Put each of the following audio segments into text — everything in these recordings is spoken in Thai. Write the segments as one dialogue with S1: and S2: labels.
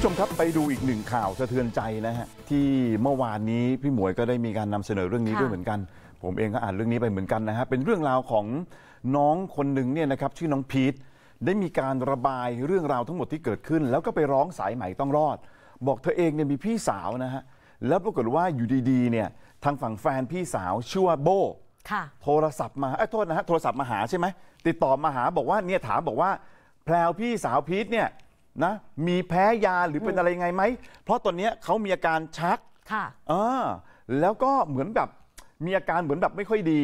S1: ผู้ชมครับไปดูอีกหนึ่งข่าวสะเทือนใจนะฮะที่เมื่อวานนี้พี่หมวยก็ได้มีการนำเสนอเรื่องนี้ด้วยเหมือนกัน ผมเองก็อ่านเรื่องนี้ไปเหมือนกันนะฮะเป็นเรื่องราวของน้องคนหนึ่งเนี่ยนะครับชื่อน้องพีทได้มีการระบายเรื่องราวทั้งหมดที่เกิดขึ้น แล้วก็ไปร้องสายใหม่ต้องรอด บอกเธอเองเนี่ยมีพี่สาวนะฮะแล้วปรากฏว่าอยู่ดีๆเนี่ยทางฝั่งแฟนพี่สาวชื่อว่าโบโทรศัพท์มาไอ้โทษนะฮะโทรศัพท์มาหาใช่ไหมติดต่อมาหาบอกว่าเนี่ยถามบอกว่าแพลวพี่สาวพีทเนี่ยนะมีแพ้ยาหรือเป็นอะไรไงไหม เพราะตอนนี้เขามีอาการชักค่ะออแล้วก็เหมือนแบบมีอาการเหมือนแบบไม่ค่อยดี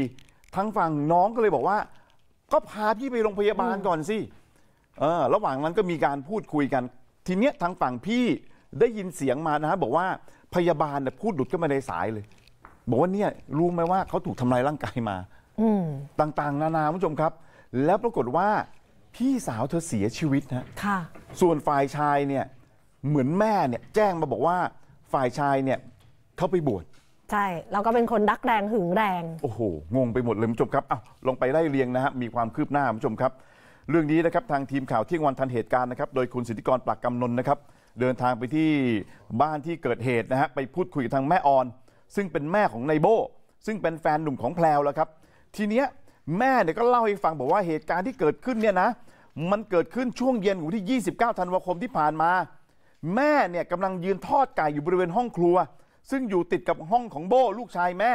S1: ทั้งฝั่งน้องก็เลยบอกว่า ก็พาพี่ไปโรงพยาบาลก่อนสิเออ ระหว่างนั้นก็มีการพูดคุยกัน ทีเนี้ยทางฝั่งพี่ได้ยินเสียงมานะฮะบอกว่าพยาบาลเนี่ยพูดดุดก็มาในสายเลย บอกว่าเนี่ยรู้ไหมว่าเขาถูกทำลายร่างกายมาต่างๆ นานาคุณผู้ชมครับ แล้วปรากฏว่าพี่สาวเธอเสียชีวิตนะค่ะส่วนฝ่ายชายเนี่ยเหมือนแม่เนี่ยแจ้งมาบอกว่าฝ่ายชายเนี่ยเขาไปบวช
S2: ใช่แล้วก็เป็นคนรักแรงหึงแรง
S1: โอ้โห งงไปหมดเลยคุณผู้ชมครับเอาลงไปไล่เรียงนะฮะมีความคืบหน้าคุณผู้ชมครับ เรื่องนี้นะครับทางทีมข่าวเที่ยงวันทันเหตุการณ์นะครับโดยคุณสิทธิกรปลักกำนนนะครับเดินทางไปที่บ้านที่เกิดเหตุนะฮะไปพูดคุยกับทางแม่ออนซึ่งเป็นแม่ของนายโบซึ่งเป็นแฟนหนุ่มของแพลวแล้วครับ ทีเนี้ยแม่เนี่ยก็เล่าให้ฟังบอกว่าเหตุการณ์ที่เกิดขึ้นเนี่ยนะมันเกิดขึ้นช่วงเย็นของที่ 29ธันวาคมที่ผ่านมา แม่เนี่ยกำลังยืนทอดไก่อยู่บริเวณห้องครัว ซึ่งอยู่ติดกับห้องของโบ้ลูกชายแม่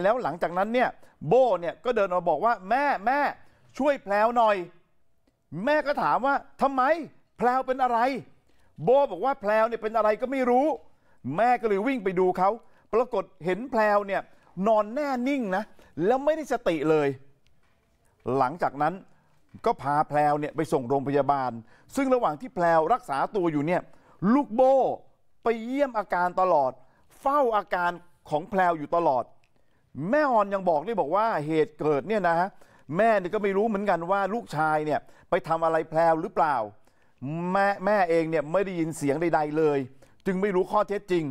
S1: แล้วหลังจากนั้นเนี่ยโบ้เนี่ยก็เดินมาบอกว่า แม่แม่ช่วยแพลวหน่อย แม่ก็ถามว่าทำไมแพลวเป็นอะไร โบ้บอกว่าแพลวเนี่ยเป็นอะไรก็ไม่รู้ แม่ก็เลยวิ่งไปดูเขาปรากฏเห็นแพลวเนี่ยนอนแน่นิ่งนะแล้วไม่ได้สติเลย หลังจากนั้นก็พาแพลวเนี่ยไปส่งโรงพยาบาล ซึ่งระหว่างที่แพลวรักษาตัวอยู่เนี่ย ลูกโบไปเยี่ยมอาการตลอด เฝ้าอาการของแพลวอยู่ตลอด แม่ออนยังบอกด้วยบอกว่าเหตุเกิดเนี่ยนะแม่ก็ไม่รู้เหมือนกันว่าลูกชายเนี่ยไปทำอะไรแพลวหรือเปล่า แม่แม่เองเนี่ยไม่ได้ยินเสียงใด ๆเลย จึงไม่รู้ข้อเท็จจริง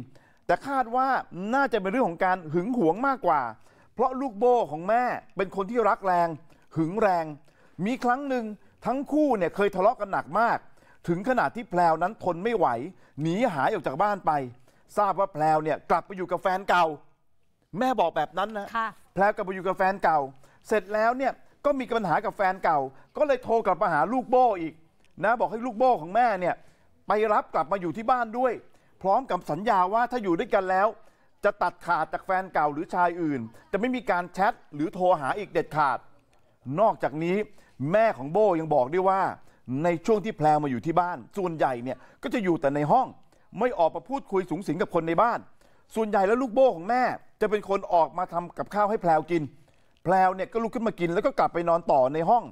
S1: แต่คาดว่าน่าจะเป็นเรื่องของการหึงหวงมากกว่า เพราะลูกโบของแม่เป็นคนที่รักแรง หึงแรงมีครั้งหนึ่งทั้งคู่เนี่ยเคยทะเลาะกันหนักมาก ถึงขนาดที่แพลวนั้นทนไม่ไหว หนีหายออกจากบ้านไป ทราบว่าแพลวเนี่ยกลับไปอยู่กับแฟนเก่า แม่บอกแบบนั้นนะะแพลวกลับไปอยู่กับแฟนเก่า เสร็จแล้วเนี่ยก็มีปัญหากับแฟนเก่า ก็เลยโทรกลับมาหาลูกโบ้อีกนะบอกให้ลูกโบ้ของแม่เนี่ยไปรับกลับมาอยู่ที่บ้านด้วย พร้อมกับสัญญาว่าถ้าอยู่ด้วยกันแล้ว จะตัดขาดจากแฟนเก่าหรือชายอื่น จะไม่มีการแชทหรือโทรหาอีกเด็ดขาด นอกจากนี้แม่ของโบยังบอกด้วยว่า ในช่วงที่แพลมาอยู่ที่บ้าน ส่วนใหญ่เนี่ยก็จะอยู่แต่ในห้อง ไม่ออกมาพูดคุยสูงสิงกับคนในบ้าน ส่วนใหญ่แล้วลูกโบของแม่จะเป็นคนออกมาทำกับข้าวให้แพลกินแพลเนี่ยก็ลุกขึ้นมากินแล้วก็กลับไปนอนต่อในห้อง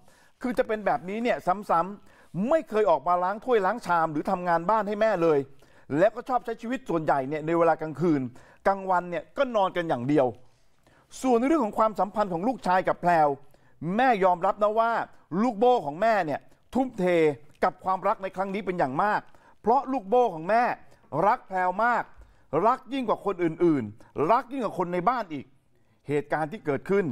S1: คือจะเป็นแบบนี้เนี่ยซ้ำๆไม่เคยออกมาล้างถ้วยล้างชามหรือทำงานบ้านให้แม่เลย แล้วก็ชอบใช้ชีวิตส่วนใหญ่เนี่ยในเวลากลางคืนกลางวันเนี่ยก็นอนกันอย่างเดียว ส่วนเรื่องของความสัมพันธ์ของลูกชายกับแพลแม่ยอมรับนะว่าลูกโบ้ของแม่เนี่ยทุ่มเทกับความรักในครั้งนี้เป็นอย่างมาก เพราะลูกโบ้ของแม่รักแพรวมาก รักยิ่งกว่าคนอื่นๆ รักยิ่งกว่าคนในบ้านอีกเหตุการณ์ที่เกิดขึ้น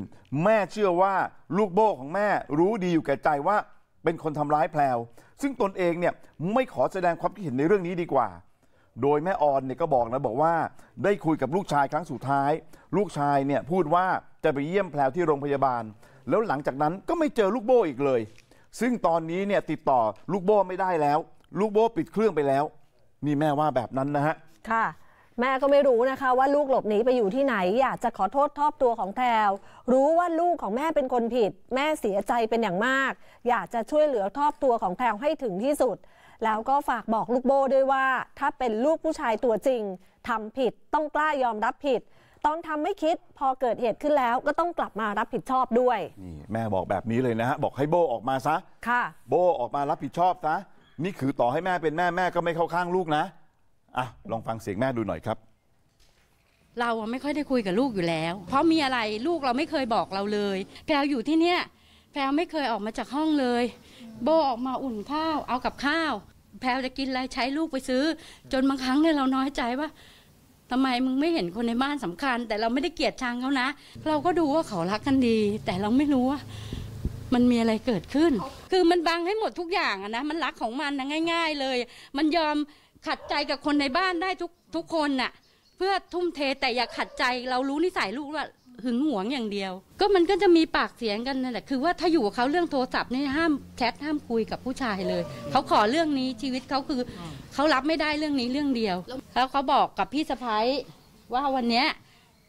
S1: แม่เชื่อว่าลูกโบ้ของแม่รู้ดีอยู่แก่ใจว่าเป็นคนทำร้ายแพรวซึ่งตนเองเนี่ยไม่ขอแสดงความคิดเห็นในเรื่องนี้ดีกว่า โดยแม่ออนเนี่ยก็บอกนะบอกว่า ได้คุยกับลูกชายครั้งสุดท้าย ลูกชายเนี่ยพูดว่าจะไปเยี่ยมแพรวที่โรงพยาบาลแล้วหลังจากนั้นก็ไม่เจอลูกโบ้อีกเลย ซึ่งตอนนี้เนี่ยติดต่อลูกโบ้ไม่ได้แล้ว ลูกโบ้ปิดเครื่องไปแล้วนี่แม่ว่าแบบนั้นนะฮะ
S2: ค่ะ แม่ก็ไม่รู้นะคะว่าลูกหลบหนีไปอยู่ที่ไหน อยากจะขอโทษทอบตัวของแพรวรู้ว่าลูกของแม่เป็นคนผิด แม่เสียใจเป็นอย่างมาก อยากจะช่วยเหลือทอบตัวของแพรวให้ถึงที่สุด แล้วก็ฝากบอกลูกโบ้ด้วยว่า ถ้าเป็นลูกผู้ชายตัวจริงทำผิดต้องกล้ายอมรับผิดตอนทำไม่คิดพอเกิดเหตุขึ้นแล้วก็ต้องกลับมารับผิดชอบด้วย
S1: นี่แม่บอกแบบนี้เลยนะฮะบอกให้โบออกมาซะค่ะ โบออกมารับผิดชอบซะนี่คือต่อให้แม่เป็นแม่ แม่ก็ไม่เข้าข้างลูกนะ อ่ะ ลองฟังเสียงแม่ดูหน่อยครับ
S3: เราไม่ค่อยได้คุยกับลูกอยู่แล้ว เพราะมีอะไรลูกเราไม่เคยบอกเราเลย แพลอยู่ที่เนี่ยแพลไม่เคยออกมาจากห้องเลย โบออกมาอุ่นข้าวเอากับข้าว แพลจะกินอะไรใช้ลูกไปซื้อ จนบางครั้งเนี่ยเราน้อยใจว่าทำไมมึงไม่เห็นคนในบ้านสำคัญ แต่เราไม่ได้เกลียดชังเขานะเราก็ดูว่าเขารักกันดี แต่เราไม่รู้ว่ามันมีอะไรเกิดขึ้น คือมันบังให้หมดทุกอย่างนะมันรักของมันนะง่าย ๆ เลย มันยอมขัดใจกับคนในบ้านได้ทุกทุกคนน่ะ เพื่อทุ่มเทแต่อย่าขัดใจ เรารู้นิสัยลูกว่าหึงหวงอย่างเดียว ก็มันก็จะมีปากเสียงกันนั่นแหละ คือว่าถ้าอยู่กับเขาเรื่องโทรศัพท์นี่ห้ามแชทห้ามคุยกับผู้ชายเลยเขาขอเรื่องนี้ชีวิตเขาคือเขารับไม่ได้เรื่องนี้เรื่องเดียวแล้วเขาบอกกับพี่สะพ้ายว่าวันเนี้ย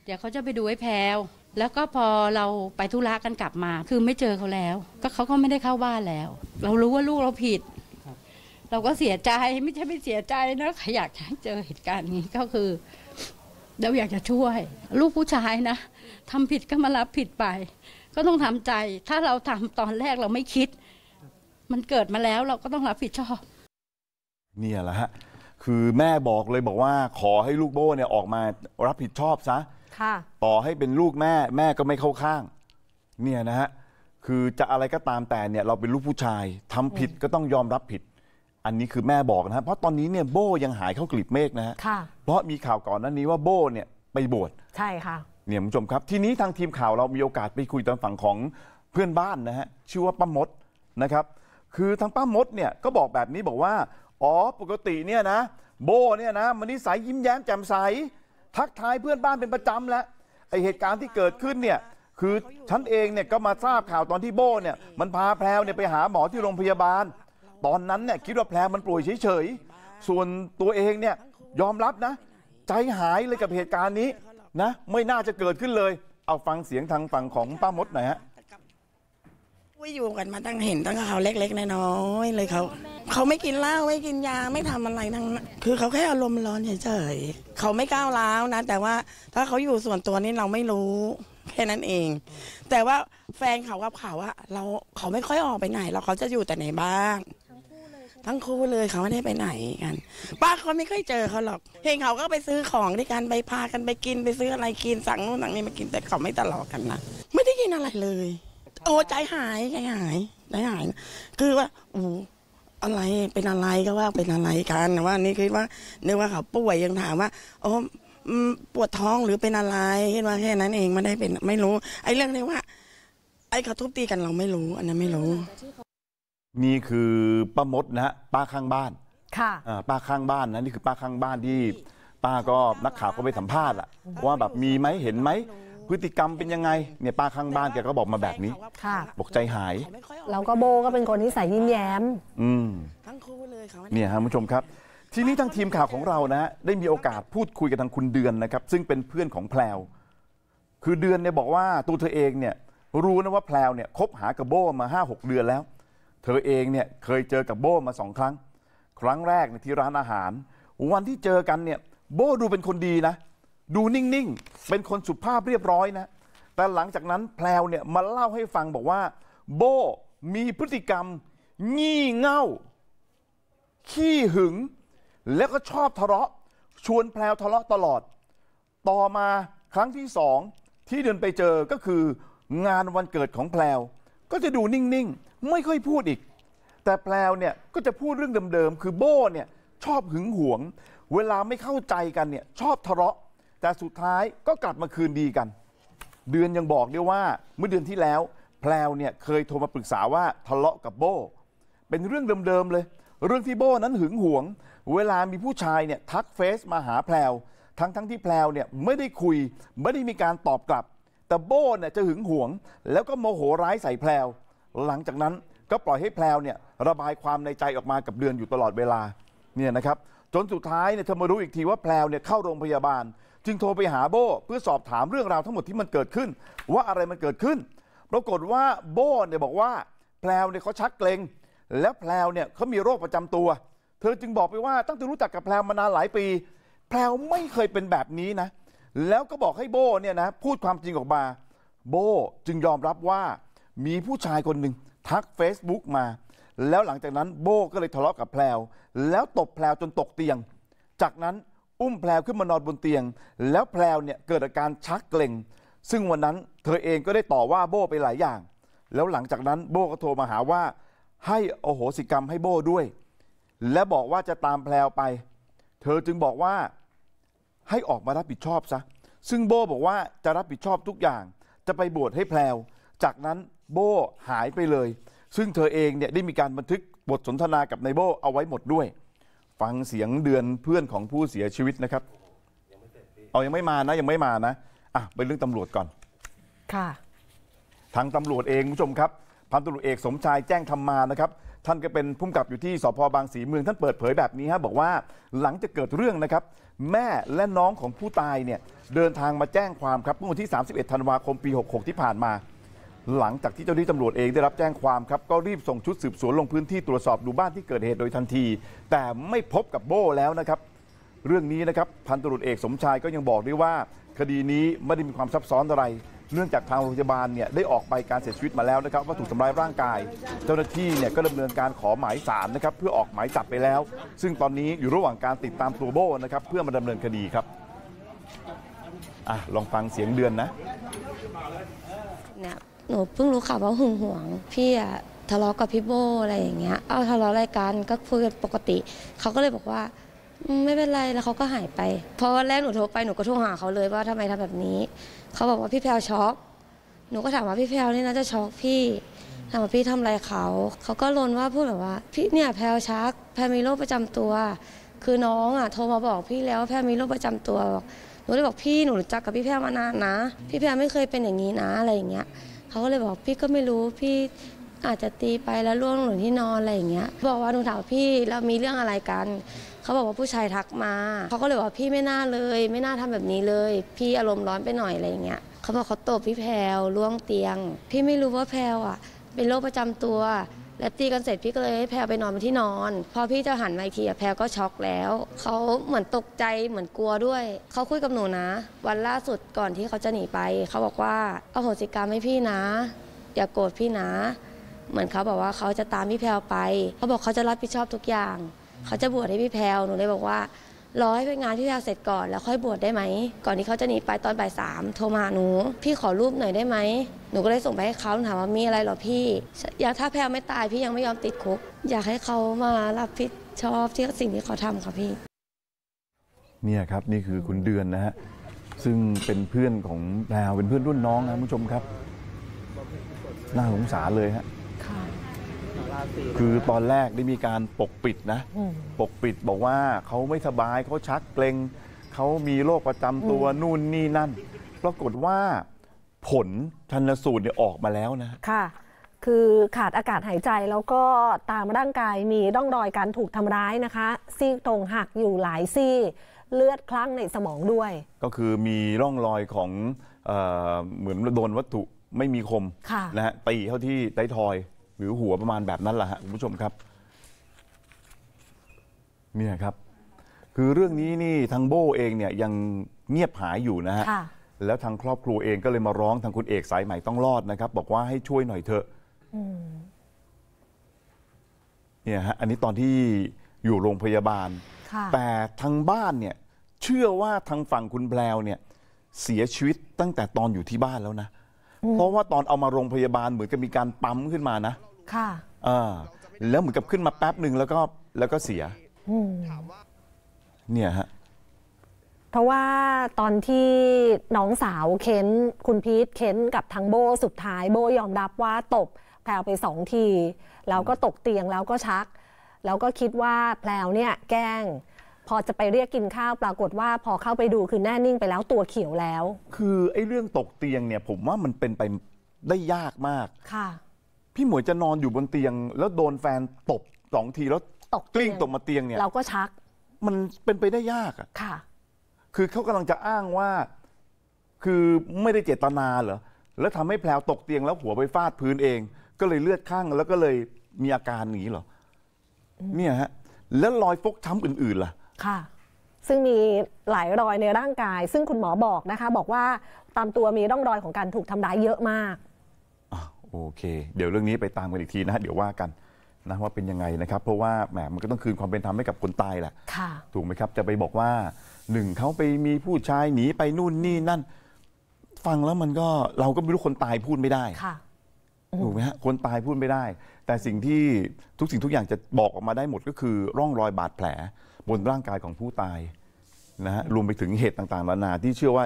S3: เดี๋ยวเขาจะไปดูไอ้แพลวแล้วก็พอเราไปธุระกันกลับมา คือไม่เจอเขาแล้ว ก็เขาก็ไม่ได้เข้าบ้านแล้ว เรารู้ว่าลูกเราผิดเราก็เสียใจไม่ใช่ไม่เสียใจนะอยากให้เจอเหตุการณ์นี้ก็คือเราอยากจะช่วย ลูกผู้ชายนะทำผิดก็มารับผิดไป ก็ต้องทำใจ ถ้าเราทำตอนแรกเราไม่คิด มันเกิดมาแล้วเราก็ต้องรับผิดชอบ
S1: เนี่ยแหละฮะคือแม่บอกเลยบอกว่า ขอให้ลูกโบ้เนี่ยออกมารับผิดชอบซะค่ะต่อให้เป็นลูกแม่ แม่ก็ไม่เข้าข้าง เนี่ยนะฮะคือจะอะไรก็ตามแต่เนี่ย เราเป็นลูกผู้ชายทำผิดก็ต้องยอมรับผิดอันนี้คือแม่บอกนะครับเพราะตอนนี้เนี่ยโบยังหายเข้ากลีบเมฆนะฮะค่ะเพราะมีข่าวก่อนหน้านี้ว่าโบเนี่ยไปบวชใช่ค่ะเนี่ยคุณผู้ชมครับ ทีนี้ทางทีมข่าว เรามีโอกาสไปคุยตามฝั่งของเพื่อนบ้านนะฮะชื่อว่าป้ามดนะครับคือทางป้ามดเนี่ยก็บอกแบบนี้บอกว่าอ๋อปกติเนี่ยนะโบเนี่ยนะมันนิสัยยิ้มแย้มแจ่มใส ทักทายเพื่อนบ้านเป็นประจำแล้วไอเหตุการณ์ที่เกิดขึ้นเนี่ยคือฉันเองเนี่ยก็มาทราบข่าวตอนที่โบเนี่ยมันพาแพรวเนี่ยไปหาหมอที่โรงพยาบาลตอนนั้นเนี่ยคิดว่าแพลมันป่วยเฉยๆส่วนตัวเองเนี่ยยอมรับนะ ใจหายเลยกับเหตุการณ์นี้นะ ไม่น่าจะเกิดขึ้นเลย เอาฟังเสียงทางฝั่งของป้ามดหน่อยฮะ
S4: วิอยู่กันมาตั้งเห็นตั้งเขาเล็ก ๆน้อยๆเลยเขาเขาไม่กินเหล้าไม่กินยาไม่ทำอะไรทั้งคือเขาแค่อารมณ์ร้อนเฉยๆเขาไม่ก้าวร้าวนะแต่ว่าถ้าเขาอยู่ส่วนตัวนี่เราไม่รู้แค่นั้นเอง แต่ว่าแฟนเขากับเขาอะเราเขาไม่ค่อยออกไปไหนเราเขาจะอยู่แต่ไหนบ้างทั้งคู่เลยเขาไม่ได้ไปไหนกันป้าเขาไม่ค่อยเจอเขาหรอกเห็นเขาก็ไปซื้อของด้วยกันไปพากันไปกินไปซื้ออะไรกินสั่งนู่นสั่งนี่มากินแต่เขาไม่ตลอดกันนะไม่ได้กินอะไรเลย โอ้ใจหายใจหายใจหาย คือว่าโอ้อะไรเป็นอะไรก็ว่าเป็นอะไรกันว่านี่คิดว่าเนื่องว่าเขาป่วยยังถามว่าโอ้ปวดท้องหรือเป็นอะไรคิดว่าแค่นั้นเองไม่ได้เป็นไม่รู้ ไอ้เรื่องนี้ว่า ไอ้เขาทุบตีกันเราไม่รู้อันนั้นไม่รู้
S1: นี่คือป้ามดนะฮะป้าข้างบ้าน ค่ะป้าข้างบ้านนะนี่คือป้าข้างบ้านที่ป้าก็นักข่าวก็ไปสัมภาษณ์อะว่าแบบมีไหมเห็นไหมพฤติกรรมเป็นยังไงเนี่ยป้าข้างบ้านแกก็บอกมาแบบนี้ ค่ะบอกใจหาย
S2: เราก็โบก็เป็นคนที่ใส่ยิ้มแย้ม
S1: อืมทั้งคู่เลยค่ะเนี่ยฮะผู้ชมครับ ทีนี้ทางทีมข่าวของเรานะได้มีโอกาสพูดคุยกับทางคุณเดือนนะครับซึ่งเป็นเพื่อนของแพลวคือเดือนเนี่ยบอกว่าตัวเธอเองเนี่ย รู้นะว่าแพลวเนี่ยคบหากับโบมา5กเดือนแล้วเธอเองเนี่ยเคยเจอกับโบ้มาสองครั้ง ครั้งแรกในที่ร้านอาหาร วันที่เจอกันเนี่ยโบ้ดูเป็นคนดีนะ ดูนิ่งๆ เป็นคนสุภาพเรียบร้อยนะ แต่หลังจากนั้นแพลวเนี่ยมาเล่าให้ฟังบอกว่า โบ้มีพฤติกรรมงี่เง่าขี้หึง แล้วก็ชอบทะเลาะ ชวนแพลวทะเลาะตลอด ต่อมาครั้งที่สองที่เดินไปเจอก็คือ งานวันเกิดของแพลวก็จะดูนิ่งไม่ค่อยพูดอีก แต่แพลวเนี่ยก็จะพูดเรื่องเดิมๆ คือโบ้เนี่ยชอบหึงหวง เวลาไม่เข้าใจกันเนี่ยชอบทะเลาะ แต่สุดท้ายก็กลับมาคืนดีกัน เดือนยังบอกด้วยว่าเมื่อเดือนที่แล้วแพลวเนี่ยเคยโทรมาปรึกษาว่าทะเลาะกับโบ้ เป็นเรื่องเดิมๆ เลย เรื่องที่โบ้นั้นหึงหวง เวลามีผู้ชายเนี่ยทักเฟซมาหาแพลวทั้งทที่แพลวเนี่ยไม่ได้คุยไม่ได้มีการตอบกลับ แต่โบ้เนี่ยจะหึงหวง แล้วก็โมโหร้ายใส่แพลวหลังจากนั้นก็ปล่อยให้แพลวเนี่ยระบายความในใจออกมากับเดือนอยู่ตลอดเวลาเนี่ยนะครับจนสุดท้ายเนี่ยเธอมารู้อีกทีว่าแพลวเนี่ยเข้าโรงพยาบาล จึงโทรไปหาโบเพื่อสอบถามเรื่องราวทั้งหมดที่มันเกิดขึ้น ว่าอะไรมันเกิดขึ้น ปรากฏว่าโบเนี่ยบอกว่า แพลวเนี่ยเขาชักเกรงแล้วแพลวเนี่ยเขามีโรคประจำตัว เธอจึงบอกไปว่าตั้งแต่รู้จักกับแพลวมานานหลายปีแพลวไม่เคยเป็นแบบนี้นะแล้วก็บอกให้โบเนี่ยนะพูดความจริงออกมา โบจึงยอมรับว่ามีผู้ชายคนหนึ่งทัก Facebook มา แล้วหลังจากนั้นโบก็เลยทะเลาะกับแพลวแล้วตบแพลวจนตกเตียง จากนั้นอุ้มแพลวขึ้นมานอนบนเตียง แล้วแพลวเนี่ยเกิดอาการชักเกร็งซึ่งวันนั้นเธอเองก็ได้ต่อว่าโบไปหลายอย่าง แล้วหลังจากนั้นโบก็โทรมาหาว่าให้อโหสิกรรมให้โบด้วย และบอกว่าจะตามแพลวไป เธอจึงบอกว่าให้ออกมารับผิดชอบซะซึ่งโบบอกว่าจะรับผิดชอบทุกอย่าง จะไปบวชให้แพลวจากนั้นโบ้หายไปเลย ซึ่งเธอเองเนี่ยได้มีการบันทึกบทสนทนากับนายโบ้เอาไว้หมดด้วยฟังเสียงเดือนเพื่อนของผู้เสียชีวิตนะครับเอายังไม่มานะยังไม่มานะอ่ะไปเรื่องตำรวจก่อนค่ะทางตำรวจเองผู้ชมครับพันตำรวจเอกสมชายแจ้งธรรมานะครับ ท่านก็เป็นผู้กำกับอยู่ที่สพบางสีเมืองท่านเปิดเผยแบบนี้ฮะบอกว่าหลังจากเกิดเรื่องนะครับ แม่และน้องของผู้ตายเนี่ยเดินทางมาแจ้งความครับเมื่อวันที่ 31 ธันวาคมปี66ที่ผ่านมาหลังจากที่เจ้าหน้าที่ตำรวจเองได้รับแจ้งความครับก็รีบส่งชุดสืบสวนลงพื้นที่ตรวจสอบ ดูบ้านที่เกิดเหตุโดยทันที แต่ไม่พบกับโบ้แล้วนะครับ เรื่องนี้นะครับพันตำรวจเอกสมชายก็ยังบอกด้วยว่าคดีนี้ไม่ได้มีความซับซ้อนอะไร เนื่องจากทางโรงพยาบาลเนี่ยได้ออกใบการเสียชีวิตมาแล้วนะครับว่าถูกทำร้ายร่างกาย เจ้าหน้าที่เนี่ยก็ดำเนินการขอหมายสารนะครับเพื่อออกหมายจับไปแล้ว ซึ่งตอนนี้อยู่ระหว่างการติดตามตัวโบ้นะครับ เพื่อมาดำเนินคดีครับอ่ะลองฟังเสียงเดือนนะ
S5: หนูเพิ่งรู้ข่าวว่าหึงหวงพี่อะทะเลาะกับพี่โบอะไรอย่างเงี้ยเอาทะเลาะรายการก็คุยกันปกติเขาก็เลยบอกว่า ไม่เป็นไรแล้วเขาก็หายไปพอวันแรกหนูโทรไปหนูก็โทรหาเขาเลยว่าทำไมทำแบบนี้เขาบอกว่าพี่แพลวช็อกหนูก็ถามว่าพี่แพลวนี่น่าจะช็อกพี่ถามว่าพี่ทำอะไรเขาเขาก็ลนว่าพูดแบบว่าพี่เนี่ยแพลวชักแพลวมีโรคประจำตัว คือน้องอ่ะโทรมาบอกพี่แล้วว่าแพลวมีโรคประจำตัวบอกหนูเลยบอกพี่หนูรู้จักกับพี่แพลวมานานนะ พี่แพลวไม่เคยเป็นอย่างนี้นะอะไรอย่างเงี้ยเขาก็เลยบอกพี่ก็ไม่รู้พี่อาจจะตีไปแล้วล่วงหล่นที่นอนอะไรอย่างเงี้ยบอกว่าหนูถามพี่เรามีเรื่องอะไรกันเขาบอกว่าผู้ชายทักมาเขาก็เลยบอกพี่ไม่น่าเลยไม่น่าทำแบบนี้เลย พี่อารมณ์ร้อนไปหน่อยอะไรอย่างเงี้ยเขาบอกเขาตบพี่แพลวล่วงเตียง พี่ไม่รู้ว่าแพลวอ่ะ เป็นโรคประจำตัวแล้วตีกันเสร็จพี่ก็เลยให้แพลไปนอนบนที่นอนพอพี่จะหันมาอีกทีแพลก็ช็อกแล้วเขาเหมือนตกใจเหมือนกลัวด้วยเขาคุยกับหนูนะ วันล่าสุดก่อนที่เขาจะหนีไปเขาบอกว่าเอาโหสิกรรมให้พี่นะ อย่าโกรธพี่นะเหมือนเขาบอกว่าเขาจะตามพี่แพลไปเขาบอกเขาจะรับผิดชอบทุกอย่างเขาจะบวชให้พี่แพลหนูเลยบอกว่ารอให้เปงานที่เราเสร็จก่อนแล้วค่อยบวชได้ไหมก่อนที่เขาจะหนีไปตอนบ่ายสามโทรมาหนู พี่ขอรูปหน่อยได้ไหมหนูก็เลยส่งไปให้เขาถามว่ามีอะไรหรอพี่ อยากถ้าแพลไม่ตายพี่ยังไม่ยอมติดคุกอยากให้เขามารับผิดชอบที่สิ่งที่เขาทำค่ะพี่
S1: เนี่ยครับนี่คือคุณเดือนนะฮะซึ่งเป็นเพื่อนของแพลวเป็นเพื่อนรุ่นน้องนะคุณผู้ชมครับน่าสงสารเลยฮะคือตอนแรกได้มีการปกปิดนะ ปกปิดบอกว่าเขาไม่สบายเขาชักเกรงเขามีโรคประจำตัว นู่นนี่นั่นปรากฏว่าผลชันสูตรเนี่ยออกมาแล้วนะ
S2: ค่ะคือขาดอากาศหายใจแล้วก็ตามร่างกายมีร่องรอยการถูกทำร้ายนะคะซี่ตรงหักอยู่หลายซี่เลือดคลั่งในสมองด้วย
S1: ก็คือมีร่องรอยของเออเหมือนโดนวัตถุไม่มีคมะนะฮะตีเข้าที่ไตทอยหรือหัวประมาณแบบนั้นแหละครับคุณผู้ชมครับเนี่ยครับ คือเรื่องนี้นี่ทางโบเองเนี่ยยังเงียบหายอยู่นะฮะแล้วทางครอบครัวเองก็เลยมาร้องทางคุณเอกสายใหม่ต้องรอดนะครับบอกว่าให้ช่วยหน่อยเถอะเนี่ยฮะอันนี้ตอนที่อยู่โรงพยาบาลแต่ทางบ้านเนี่ย เชื่อว่าทางฝั่งคุณแพลวเนี่ย เสียชีวิตตั้งแต่ตอนอยู่ที่บ้านแล้วนะ เพราะว่าตอนเอามาโรงพยาบาลเหมือนกับมีการปั๊ม ขึ้นมานะค่ะอ่าแล้วเหมือนกับขึ้นมาแป๊บหนึ่งแล้วก็แล้วก็เสียเนี่ยฮะ
S2: เพราะว่าตอนที่น้องสาวเค้นคุณพีทเค้นกับทางโบสุดท้ายโบยอมรับว่าตบแพลวไปสองทีแล้วก็ตกเตียงแล้วก็ชักแล้วก็คิดว่าแพลวเนี่ย แกล้ง พอจะไปเรียกกินข้าวปรากฏว่าพอเข้าไปดูคือแน่นิ่งไปแล้วตัวเขียวแล้ว
S1: คือไอ้เรื่องตกเตียงเนี่ย ผมว่ามันเป็นไปได้ยากมาก ค่ะพี่หมวยจะนอนอยู่บนเตียง แล้วโดนแฟนตบสองที แล้วตกกลิ้งตกมาเตียงเนี่ยเราก็ชักมันเป็นไปได้ยากอะค่ะคือเขากำลังจะอ้างว่าคือไม่ได้เจตนาเหรอแล้วทำให้แพลวตกเตียง แล้วหัวไปฟาดพื้นเอง ก็เลยเลือดข้างแล้วก็เลยมีอาการหนี้เหรอเนี่ยฮะแล้วรอยฟกช้ำอื่นๆล่ะ
S2: ค่ะซึ่งมีหลายรอยในร่างกาย ซึ่งคุณหมอบอกนะคะ บอกว่าตามตัวมีร่องรอยของการถูกทำร้ายเยอะมาก
S1: โอเค เดี๋ยวเรื่องนี้ไปตามกันอีกทีนะฮะเดี๋ยวว่ากันนะว่าเป็นยังไงนะครับ เพราะว่าแหมมันก็ต้องคืนความเป็นธรรมให้กับคนตายแหละค่ะ ถูกไหมครับ จะไปบอกว่าหนึ่งเขาไปมีผู้ชายหนีไปนู่นนี่นั่น ฟังแล้วมันก็เราก็ไม่รู้คนตายพูดไม่ได้ค่ะถูกไหมฮะคนตายพูดไม่ได้ แต่สิ่งที่ทุกสิ่งทุกอย่างจะบอกออกมาได้หมดก็คือร่องรอยบาดแผล บนร่างกายของผู้ตายนะฮะ รวมไปถึงเหตุต่างๆนานาที่เชื่อว่า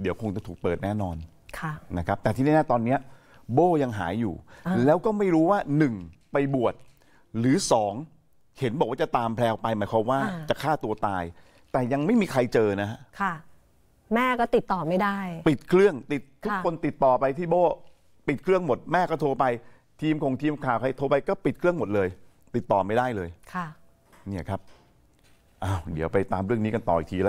S1: เดี๋ยวคงจะถูกเปิดแน่นอนค่ะนะครับ แต่ที่แน่ๆตอนเนี้ยโบยังหายอยู่ แล้วก็ไม่รู้ว่าหนึ่งไปบวชหรือสองเห็นบอกว่าจะตามแพลวไปหมายความว่าจะฆ่าตัวตาย แต่ยังไม่มีใครเจอนะฮะ
S2: ค่ะแม่ก็ติดต่อไม่ได้
S1: ปิดเครื่องติดทุกคนติดต่อไปที่โบปิดเครื่องหมด แม่ก็โทรไปทีมของทีมข่าวใครโทรไปก็ปิดเครื่องหมดเลย ติดต่อไม่ได้เลยค่ะ เนี่ยครับอ้าวเดี๋ยวไปตามเรื่องนี้กันต่ออีกทีแล้ว